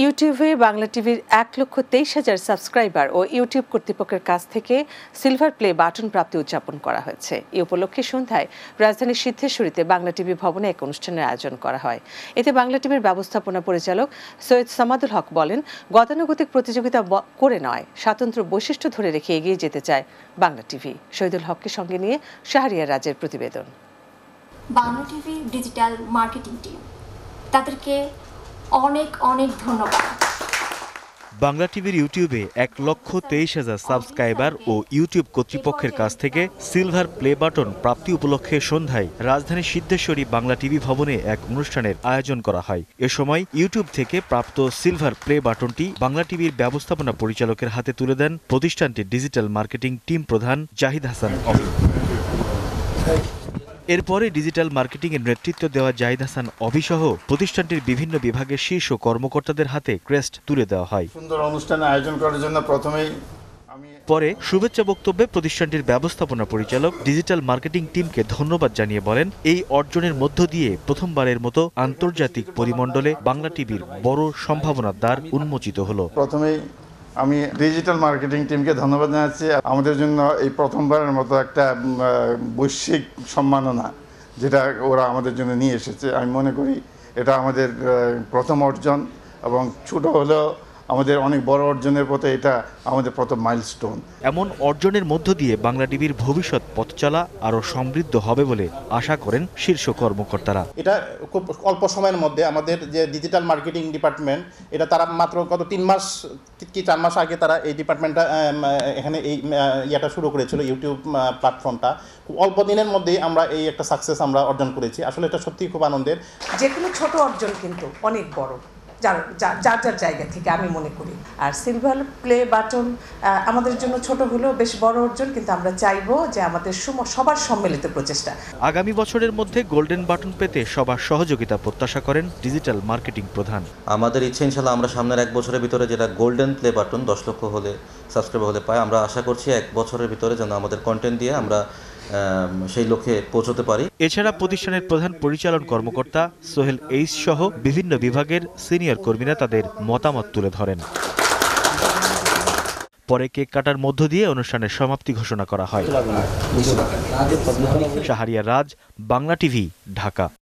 ইউটিউবে বাংলা টিভির এক লক্ষ তেইশ হাজার সাবস্ক্রাইবার ও ইউটিউব কর্তৃপক্ষের কাছ থেকে সিলভার প্লে বাটন প্রাপ্তি উদযাপন করা হয়েছে এ উপলক্ষে সন্ধ্যায় রাজধানীর সিদ্ধেশ্বরীতে বাংলা টিভি ভবনে এক অনুষ্ঠানের আয়োজন করা হয় এতে বাংলা টিভির ব্যবস্থাপনা পরিচালক সৈয়দ সামাদুল হক বলেন গতানুগতিক প্রতিযোগিতা করে নয় স্বাতন্ত্র বৈশিষ্ট্য ধরে রেখে এগিয়ে যেতে চায় বাংলা টিভি শহীদুল হককে সঙ্গে নিয়ে শাহরিয়া রাজের প্রতিবেদন Bangla TV digital marketing team তাদেরকে অনেক অনেক ধন্যবাদ বাংলা টিভির ইউটিউবে এক লক্ষ তেইশ হাজার সাবস্ক্রাইবার ও ইউটিউব কর্তৃপক্ষের কাছ থেকে সিলভার প্লে বাটন প্রাপ্তি উপলক্ষে সন্ধ্যায় রাজধানীর সিদ্ধেশ্বরী বাংলা টিভি ভবনে এক অনুষ্ঠানের আয়োজন করা হয় এ সময় ইউটিউব থেকে প্রাপ্ত সিলভার প্লে বাটনটি বাংলা টিভির ব্যবস্থাপনা পরিচালকের হাতে তুলে দেন প্রতিষ্ঠানটির ডিজিটাল মার্কেটিং টিম প্রধান জাহিদ হাসান এরপরে ডিজিটাল মার্কেটিংয়ের নেতৃত্ব দেওয়া জাহিদ হাসান অভিসহ প্রতিষ্ঠানটির বিভিন্ন বিভাগের শীর্ষ কর্মকর্তাদের হাতে ক্রেস্ট তুলে দেওয়া হয় সুন্দর অনুষ্ঠান আয়োজন করার জন্য প্রথমেই পরে শুভেচ্ছা বক্তব্যে প্রতিষ্ঠানটির ব্যবস্থাপনা পরিচালক ডিজিটাল মার্কেটিং টিমকে ধন্যবাদ জানিয়ে বলেন এই অর্জনের মধ্য দিয়ে প্রথমবারের মতো আন্তর্জাতিক পরিমণ্ডলে বাংলা টিভির বড় সম্ভাবনার দ্বার উন্মোচিত হল প্রথমেই আমি ডিজিটাল মার্কেটিং টিমকে ধন্যবাদ জানাচ্ছি আমাদের জন্য এই প্রথমবারের মতো একটা বৈশ্বিক সম্মাননা যেটা ওরা আমাদের জন্য নিয়ে এসেছে আমি মনে করি এটা আমাদের প্রথম অর্জন এবং ছোটো হলেও আমাদের অনেক বড় অর্জনের পথে এটা আমাদের প্রথম মাইলস্টোন এমন অর্জনের মধ্য দিয়ে বাংলা টিভির ভবিষ্যৎ পথ চলা আরও সমৃদ্ধ হবে বলে আশা করেন শীর্ষ কর্মকর্তারা এটা খুব অল্প সময়ের মধ্যে আমাদের যে ডিজিটাল মার্কেটিং ডিপার্টমেন্ট এটা তারা মাত্র গত তিন মাস কি চার মাস আগে তারা এই ডিপার্টমেন্টটা এখানে এই ইয়েটা শুরু করেছিল ইউটিউব প্ল্যাটফর্মটা খুব অল্প দিনের মধ্যেই আমরা এই একটা সাকসেস আমরা অর্জন করেছি আসলে এটা সত্যিই খুব আনন্দের যে কোনো ছোট অর্জন কিন্তু অনেক বড় যার যার যার জায়গা থেকে আমি মনে করি আর সিলভার প্লে বাটন আমাদের জন্য ছোট হলেও বেশ বড় অর্জন কিন্তু আমরা চাইব যে আমাদের সবার সম্মিলিত প্রচেষ্টা আগামী বছরের মধ্যে গোল্ডেন বাটন পেতে সবার সহযোগিতা প্রত্যাশা করেন ডিজিটাল মার্কেটিং প্রধান আমাদের ইচ্ছে ইনশাল্লাহ আমরা সামনের এক বছরের ভিতরে যেটা গোল্ডেন প্লে বাটন দশ লক্ষ হলে সাবস্ক্রাইব হলে পাই আমরা আশা করছি এক বছরের ভিতরে যেন আমাদের কন্টেন্ট দিয়ে আমরা সেই লক্ষ্যে পৌঁছতে পারি এছাড়া প্রতিষ্ঠানের প্রধান পরিচালন কর্মকর্তা সোহেল এইস সহ বিভিন্ন বিভাগের সিনিয়র কর্মীরা তাদের মতামত তুলে ধরেন পরে কেক কাটার মধ্য দিয়ে অনুষ্ঠানের সমাপ্তি ঘোষণা করা হয় শাহারিয়া রাজ বাংলা টিভি ঢাকা